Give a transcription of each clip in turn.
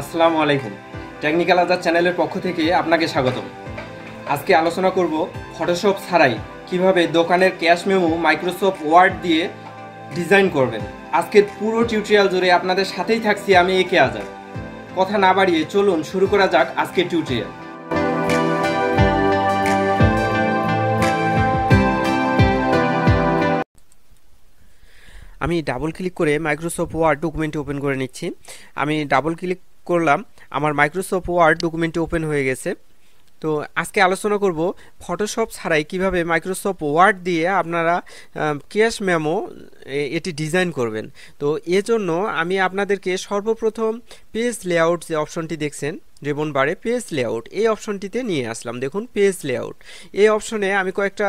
আসসালামু আলাইকুম টেকনিক্যাল আজাদ চ্যানেলের পক্ষ থেকে আপনাকে স্বাগতম আজকে আলোচনা করব ফটোশপ ছাড়াই কিভাবে দোকানের ক্যাশ মেমো মাইক্রোসফট ওয়ার্ড দিয়ে ডিজাইন করবেন আজকের পুরো টিউটোরিয়াল জুড়ে আপনাদের সাথেই থাকছি আমি একে আজাদ কথা না বাড়িয়ে চলুন শুরু করা যাক আজকের টিউটোরিয়াল আমি ডাবল ক্লিক করে মাইক্রোসফট ওয়ার্ড ডকুমেন্টটি ওপেন করে নিচ্ছি আমি ডাবল ক্লিক করলাম আমার মাইক্রোসফট ওয়ার্ড ডকুমেন্টে ওপেন হয়ে গেছে তো আজকে আলোচনা করব ফটোশপ ছাড়াই কিভাবে মাইক্রোসফট ওয়ার্ড দিয়ে আপনারা ক্যাশ মেমো এটি ডিজাইন করবেন তো এজন্য আমি আপনাদেরকে সর্বপ্রথম পেজ লেআউট যে অপশনটি দেখছেন রিবন বারে পেজ লেআউট এই অপশনটিতে নিয়ে আসলাম দেখুন পেজ লেআউট এই অপশনে আমি কয়েকটা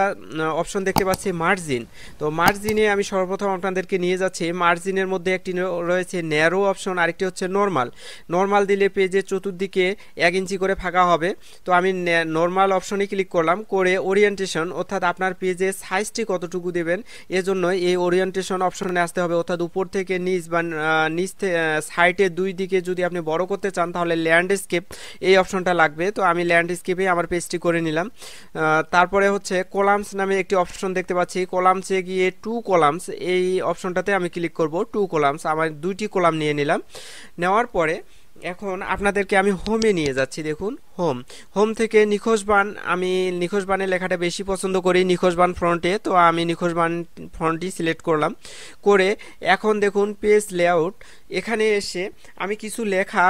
অপশন দেখতে পাচ্ছি মার্জিন তো মার্জিনে আমি সর্বপ্রথম আপনাদেরকে নিয়ে যাচ্ছি মার্জিনের মধ্যে একটি রয়েছে ন্যারো অপশন আরেকটি হচ্ছে নর্মাল নর্মাল দিলে পেজের চতুর্দিকে এক ইঞ্চি করে ফাঁকা হবে তো আমি নর্মাল অপশনে ক্লিক করলাম করে ওরিয়েন্টেশন অর্থাৎ আপনার পেজের সাইজটি কতটুকু দেবেন এজন্য এই ওরিয়েন্টেশন অপশনে আসতে হবে অর্থাৎ উপর থেকে নিচ বা নিচ সাইটের দুই দিকে যদি আপনি বড় করতে চান তাহলে ল্যান্ডস্কেপ এই অপশনটা লাগবে তো আমি ল্যান্ডস্কেপে আমার পেজটি করে নিলাম তারপরে হচ্ছে কলামস নামে একটি অপশন দেখতে পাচ্ছি কলামসে গিয়ে টু কলামস এই অপশনটাতে আমি ক্লিক করব টু কলামস আমার দুইটি কলাম নিয়ে নিলাম নেওয়ার পরে এখন আপনাদেরকে আমি হোমে নিয়ে যাচ্ছি দেখুন হোম হোম থেকে নিখোঁজ বান আমি নিখোঁজ বানের লেখাটা বেশি পছন্দ করি নিখোঁজ বান ফ্রন্টে তো আমি নিখোঁজ বান ফ্রন্টটি সিলেক্ট করলাম করে এখন দেখুন পেজ লেআউট এখানে এসে আমি কিছু লেখা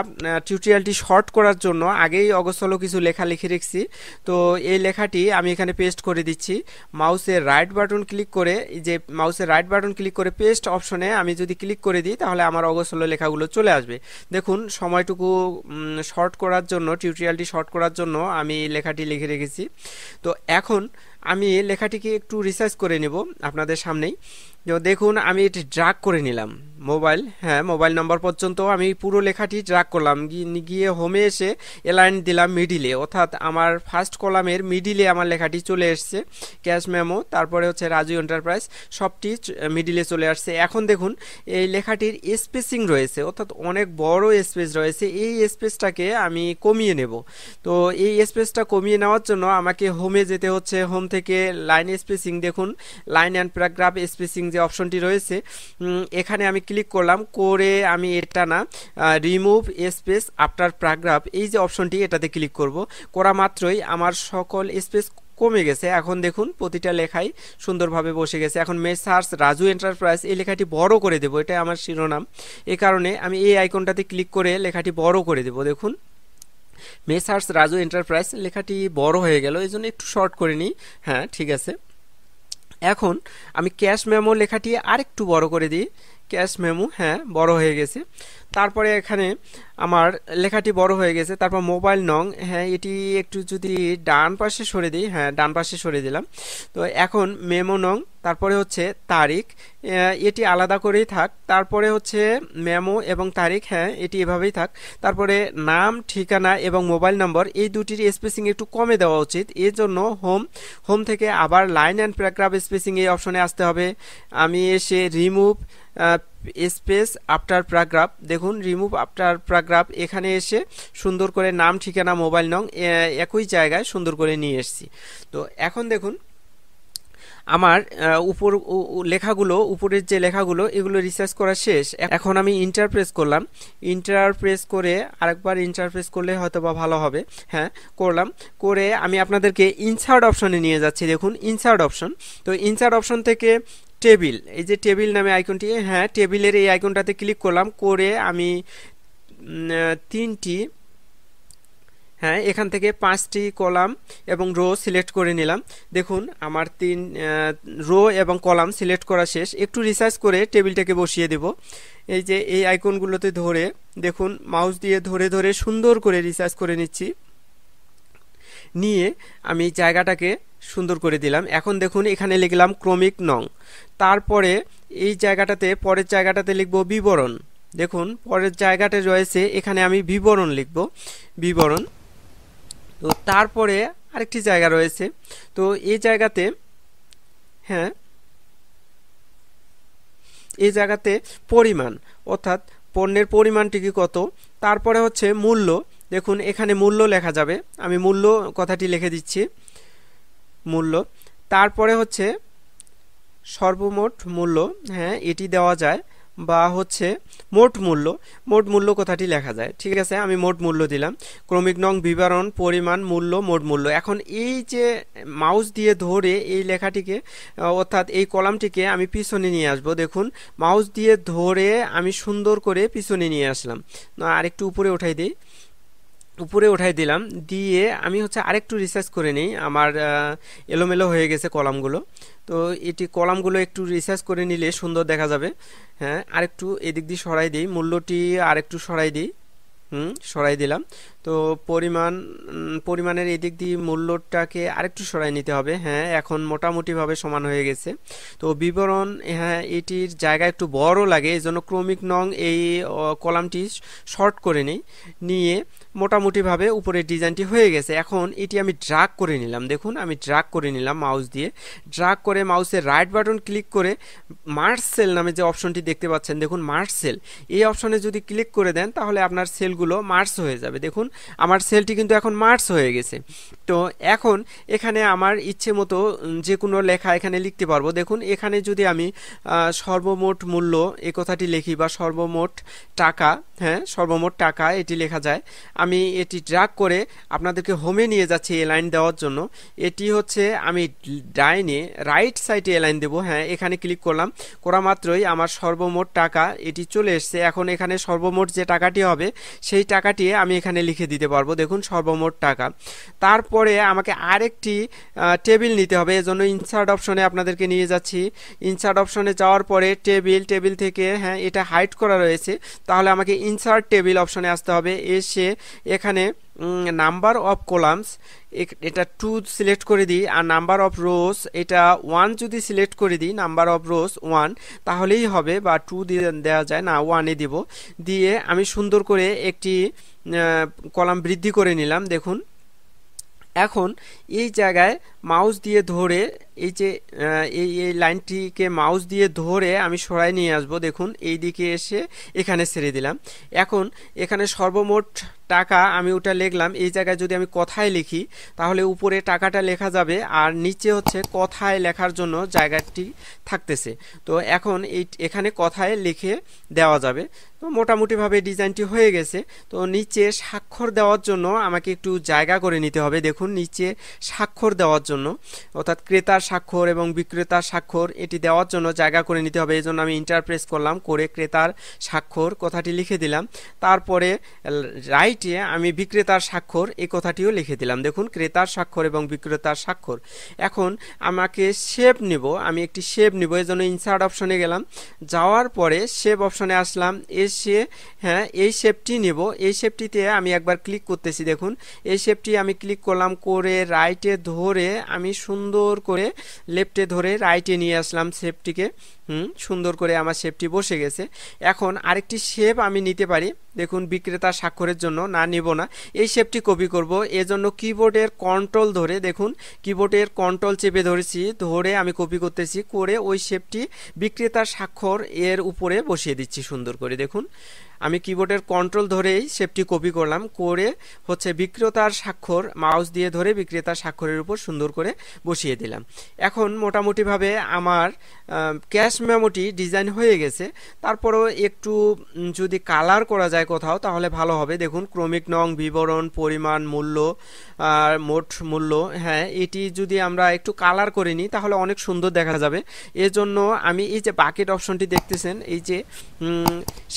টিউটোরিয়ালটি শর্ট করার জন্য আগেই অগস্থলো কিছু লেখা লিখে রেখেছি তো এই লেখাটি আমি এখানে পেস্ট করে দিচ্ছি মাউসের রাইট বাটন ক্লিক করে যে মাউসের রাইট বাটন ক্লিক করে পেস্ট অপশনে আমি যদি ক্লিক করে দিই তাহলে আমার অগস্থলো লেখাগুলো চলে আসবে দেখুন সময়টুকু শর্ট করার জন্য টিউটোরিয়ালটি শর্ট করার জন্য আমি লেখাটি লিখে রেখেছি তো এখন আমি লেখাটিকে একটু রিসার্চ করে নেব আপনাদের সামনেই তো দেখুন আমি এটি ড্রাগ করে নিলাম মোবাইল হ্যাঁ মোবাইল নম্বর পর্যন্ত আমি পুরো লেখাটি ড্রাগ করলাম গিয়ে হোমে এসে এলাইন দিলাম মিডিলে অর্থাৎ আমার ফার্স্ট কলামের মিডিলে আমার লেখাটি চলে এসছে ক্যাশ মেমো তারপরে হচ্ছে রাজু এন্টারপ্রাইজ সবটি মিডিলে চলে আসছে এখন দেখুন এই লেখাটির স্পেসিং রয়েছে অর্থাৎ অনেক বড় স্পেস রয়েছে এই স্পেসটাকে আমি কমিয়ে নেব তো এই স্পেসটা কমিয়ে নেওয়ার জন্য আমাকে হোমে যেতে হচ্ছে হোম থেকে লাইন স্পেসিং দেখুন লাইন অ্যান্ড প্যারাগ্রাফ স্পেসিং যে অপশনটি রয়েছে এখানে আমি ক্লিক করলাম করে আমি এটা না রিমুভ স্পেস আফটার প্যারাগ্রাফ এই যে অপশনটি এটাতে ক্লিক করব করা মাত্রই আমার সকল স্পেস কমে গেছে এখন দেখুন প্রতিটা লেখাই সুন্দরভাবে বসে গেছে এখন মেসার্স রাজু এন্টারপ্রাইজ এই লেখাটি বড় করে দেবো এটা আমার শিরোনাম এ কারণে আমি এই আইকনটাতে ক্লিক করে লেখাটি বড় করে দেবো দেখুন মেসার্স রাজু এন্টারপ্রাইজ লেখাটি বড় হয়ে গেল এই জন্য একটু শর্ট করে নিই হ্যাঁ ঠিক আছে এখন আমি ক্যাশ মেমো লেখাটি আরেকটু বড় করে দিই ক্যাশ মেমো হ্যাঁ বড় হয়ে গেছে তারপরে এখানে আমার লেখাটি বড় হয়ে গেছে তারপর মোবাইল নং হ্যাঁ এটি একটু যদি ডান পাশে সরে দিই হ্যাঁ ডান পাশে সরে দিলাম তো এখন মেমো নং তারপরে হচ্ছে তারিখ এটি আলাদা করেই থাক তারপরে হচ্ছে মেমো এবং তারিখ হ্যাঁ এটি এভাবেই থাক তারপরে নাম ঠিকানা এবং মোবাইল নম্বর এই দুটির স্পেসিং একটু কমে দেওয়া উচিত এর জন্য হোম হোম থেকে আবার লাইন অ্যান্ড প্যারাগ্রাফ স্পেসিং এই অপশনে আসতে হবে আমি এসে রিমুভ স্পেস আফটার প্যারাগ্রাফ দেখুন রিমুভ আফটার প্যারাগ্রাফ এখানে এসে সুন্দর করে নাম ঠিকানা মোবাইল নং একই জায়গায় সুন্দর করে নিয়ে এসছি তো এখন দেখুন আমার উপর লেখাগুলো উপরের যে লেখাগুলো এগুলো রিসার্চ করা শেষ এখন আমি ইন্টারপ্রেস করলাম ইন্টারপ্রেস করে আরেকবার ইন্টারপ্রেস করলে হয়তো বা ভালো হবে হ্যাঁ করলাম করে আমি আপনাদেরকে ইনসার্ট অপশনে নিয়ে যাচ্ছি দেখুন ইনসার্ট অপশন তো ইনসার্ট অপশন থেকে টেবিল এই যে টেবিল নামে আইকনটি হ্যাঁ টেবিলের এই আইকনটাতে ক্লিক করলাম করে আমি তিনটি হ্যাঁ এখান থেকে পাঁচটি কলাম এবং রো সিলেক্ট করে নিলাম দেখুন আমার তিন রো এবং কলাম সিলেক্ট করা শেষ একটু রিসার্চ করে টেবিলটাকে বসিয়ে দেব এই যে এই আইকনগুলোতে ধরে দেখুন মাউস দিয়ে ধরে ধরে সুন্দর করে রিসার্চ করে নিচ্ছি নিয়ে আমি জায়গাটাকে সুন্দর করে দিলাম এখন দেখুন এখানে লিখলাম ক্রমিক নং তারপরে এই জায়গাটাতে পরের জায়গাটাতে লিখব বিবরণ দেখুন পরের জায়গাটা রয়েছে এখানে আমি বিবরণ লিখব বিবরণ তো তারপরে আরেকটি জায়গা রয়েছে তো এই জায়গাতে হ্যাঁ এই জায়গাতে পরিমাণ অর্থাৎ পণ্যের পরিমাণটি কি কত তারপরে হচ্ছে মূল্য দেখুন এখানে মূল্য লেখা যাবে আমি মূল্য কথাটি লিখে দিচ্ছি মূল্য তারপরে হচ্ছে সর্বমোট মূল্য হ্যাঁ এটি দেওয়া যায় বা হচ্ছে মোট মূল্য মোট মূল্য কথাটি লেখা যায় ঠিক আছে আমি মোট মূল্য দিলাম ক্রমিক নং বিবরণ পরিমাণ মূল্য মোট মূল্য এখন এই যে মাউস দিয়ে ধরে এই লেখাটিকে অর্থাৎ এই কলামটিকে আমি পিছনে নিয়ে আসব দেখুন মাউস দিয়ে ধরে আমি সুন্দর করে পিছনে নিয়ে আসলাম না আরেকটু উপরে উঠাই দিই উপরে উঠাই দিলাম দিয়ে আমি হচ্ছে আরেকটু রিসার্চ করে নিই আমার এলোমেলো হয়ে গেছে কলামগুলো তো এটি কলামগুলো একটু রিসার্চ করে নিলে সুন্দর দেখা যাবে হ্যাঁ আরেকটু এদিক দিয়ে সরাই দিই মূল্যটি আরেকটু সরাই দিই হুম সরাই দিলাম তো পরিমাণ পরিমাণের এদিক দিয়ে মূল্যটাকে আরেকটু সরাই নিতে হবে হ্যাঁ এখন মোটামুটিভাবে সমান হয়ে গেছে তো বিবরণ হ্যাঁ এটির জায়গা একটু বড় লাগে এই জন্য ক্রমিক নং এই কলামটি শর্ট করে নিই নিয়ে মোটামুটিভাবে উপরে ডিজাইনটি হয়ে গেছে এখন এটি আমি ড্রাগ করে নিলাম দেখুন আমি ড্রাগ করে নিলাম মাউস দিয়ে ড্রাগ করে মাউসের রাইট বাটন ক্লিক করে মার্সেল নামে যে অপশনটি দেখতে পাচ্ছেন দেখুন মার্সেল এই অপশনে যদি ক্লিক করে দেন তাহলে আপনার সেলগুলো মার্স হয়ে যাবে দেখুন আমার সেলটি কিন্তু এখন মার্চ হয়ে গেছে তো এখন এখানে আমার ইচ্ছে মতো যে কোনো লেখা এখানে লিখতে পারবো দেখুন এখানে যদি আমি সর্বমোট মূল্য এ কথাটি লিখি বা সর্বমোট টাকা হ্যাঁ সর্বমোট টাকা এটি লেখা যায় আমি এটি ড্রাগ করে আপনাদেরকে হোমে নিয়ে যাচ্ছি এলাইন লাইন দেওয়ার জন্য এটি হচ্ছে আমি ডাইনে রাইট সাইডে এ লাইন দেবো হ্যাঁ এখানে ক্লিক করলাম করা মাত্রই আমার সর্বমোট টাকা এটি চলে এসছে এখন এখানে সর্বমোট যে টাকাটি হবে সেই টাকাটি আমি এখানে লিখে লিখে দিতে পারবো দেখুন সর্বমোট টাকা তারপরে আমাকে আরেকটি টেবিল নিতে হবে এজন্য ইনসার্ট অপশনে আপনাদেরকে নিয়ে যাচ্ছি ইনসার্ট অপশনে যাওয়ার পরে টেবিল টেবিল থেকে হ্যাঁ এটা হাইড করা রয়েছে তাহলে আমাকে ইনসার্ট টেবিল অপশনে আসতে হবে এসে এখানে নাম্বার অফ কলামস এটা টু সিলেক্ট করে দিই আর নাম্বার অফ রোস এটা ওয়ান যদি সিলেক্ট করে দিই নাম্বার অফ রোস ওয়ান তাহলেই হবে বা টু দিয়ে দেওয়া যায় না ওয়ানে দিব দিয়ে আমি সুন্দর করে একটি কলাম বৃদ্ধি করে নিলাম দেখুন এখন এই জায়গায় মাউস দিয়ে ধরে এই যে এই এই লাইনটিকে মাউস দিয়ে ধরে আমি সরাই নিয়ে আসব দেখুন এই দিকে এসে এখানে ছেড়ে দিলাম এখন এখানে সর্বমোট টাকা আমি ওটা লিখলাম এই জায়গায় যদি আমি কথায় লিখি তাহলে উপরে টাকাটা লেখা যাবে আর নিচে হচ্ছে কথায় লেখার জন্য জায়গাটি থাকতেছে তো এখন এই এখানে কথায় লিখে দেওয়া যাবে তো মোটামুটিভাবে ডিজাইনটি হয়ে গেছে তো নিচে স্বাক্ষর দেওয়ার জন্য আমাকে একটু জায়গা করে নিতে হবে দেখুন নিচে স্বাক্ষর দেওয়ার জন্য অর্থাৎ ক্রেতার স্বাক্ষর এবং বিক্রেতার স্বাক্ষর এটি দেওয়ার জন্য জায়গা করে নিতে হবে এই জন্য আমি ইন্টারপ্রেস করলাম করে ক্রেতার স্বাক্ষর কথাটি লিখে দিলাম তারপরে রাইটে আমি বিক্রেতার স্বাক্ষর এই কথাটিও লিখে দিলাম দেখুন ক্রেতার স্বাক্ষর এবং বিক্রেতার স্বাক্ষর এখন আমাকে শেপ নেব আমি একটি শেপ নেব এই জন্য ইনসার্ট অপশনে গেলাম যাওয়ার পরে শেপ অপশনে আসলাম এসে হ্যাঁ এই শেপটি নেব এই শেপটিতে আমি একবার ক্লিক করতেছি দেখুন এই শেপটি আমি ক্লিক করলাম করে রাইটে ধরে আমি সুন্দর করে লেফটে ধরে রাইটে নিয়ে আসলাম সেফটিকে হুম সুন্দর করে আমার শেপটি বসে গেছে এখন আরেকটি শেপ আমি নিতে পারি দেখুন বিক্রেতা স্বাক্ষরের জন্য না নিব না এই শেপটি কপি করব এজন্য কিবোর্ডের কন্ট্রোল ধরে দেখুন কিবোর্ডের কন্ট্রোল চেপে ধরেছি ধরে আমি কপি করতেছি করে ওই শেপটি বিক্রেতার স্বাক্ষর এর উপরে বসিয়ে দিচ্ছি সুন্দর করে দেখুন আমি কিবোর্ডের কন্ট্রোল ধরেই শেপটি কপি করলাম করে হচ্ছে বিক্রেতার স্বাক্ষর মাউস দিয়ে ধরে বিক্রেতার স্বাক্ষরের উপর সুন্দর করে বসিয়ে দিলাম এখন মোটামুটিভাবে আমার ক্যাশ টেক্সট মেমোটি ডিজাইন হয়ে গেছে তারপরেও একটু যদি কালার করা যায় কোথাও তাহলে ভালো হবে দেখুন ক্রমিক নং বিবরণ পরিমাণ মূল্য আর মোট মূল্য হ্যাঁ এটি যদি আমরা একটু কালার করে নিই তাহলে অনেক সুন্দর দেখা যাবে এজন্য আমি এই যে বাকেট অপশনটি দেখতেছেন এই যে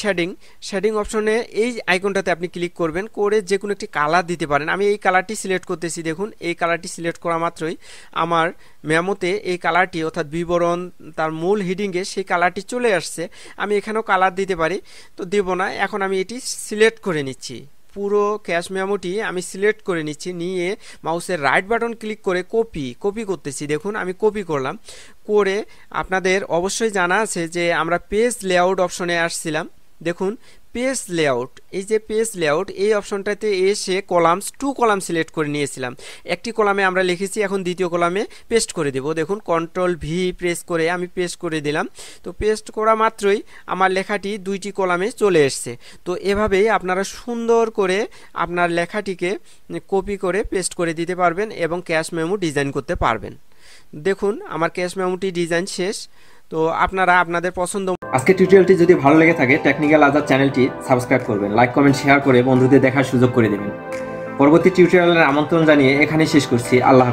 শেডিং শেডিং অপশনে এই আইকনটাতে আপনি ক্লিক করবেন করে যে কোনো একটি কালার দিতে পারেন আমি এই কালারটি সিলেক্ট করতেছি দেখুন এই কালারটি সিলেক্ট করা মাত্রই আমার মেমোতে এই কালারটি অর্থাৎ বিবরণ তার মূল হিডিং সেটিংয়ে সেই কালারটি চলে আসছে আমি এখানেও কালার দিতে পারি তো দেব না এখন আমি এটি সিলেক্ট করে নিচ্ছি পুরো ক্যাশ মেমোটি আমি সিলেক্ট করে নিচ্ছি নিয়ে মাউসের রাইট বাটন ক্লিক করে কপি কপি করতেছি দেখুন আমি কপি করলাম করে আপনাদের অবশ্যই জানা আছে যে আমরা পেজ লেআউট অপশনে আসছিলাম দেখুন পেজ লেআউট এই যে পেজ লেআউট এই অপশনটাতে এসে কলামস টু কলাম সিলেক্ট করে নিয়েছিলাম একটি কলামে আমরা লিখেছি এখন দ্বিতীয় কলামে পেস্ট করে দেব দেখুন কন্ট্রোল ভি প্রেস করে আমি পেস্ট করে দিলাম তো পেস্ট করা মাত্রই আমার লেখাটি দুইটি কলামে চলে এসছে তো এভাবেই আপনারা সুন্দর করে আপনার লেখাটিকে কপি করে পেস্ট করে দিতে পারবেন এবং ক্যাশ মেমো ডিজাইন করতে পারবেন দেখুন আমার ক্যাশ মেমোটি ডিজাইন শেষ তো আপনারা আপনাদের পছন্দ আজকে টিউটোরিয়ালটি যদি ভালো লেগে থাকে টেকনিক্যাল আজাদ চ্যানেলটি সাবস্ক্রাইব করবেন লাইক কমেন্ট শেয়ার করে বন্ধুদের দেখার সুযোগ করে দেবেন পরবর্তী টিউটোরিয়ালের আমন্ত্রণ জানিয়ে এখানেই শেষ করছি আল্লাহ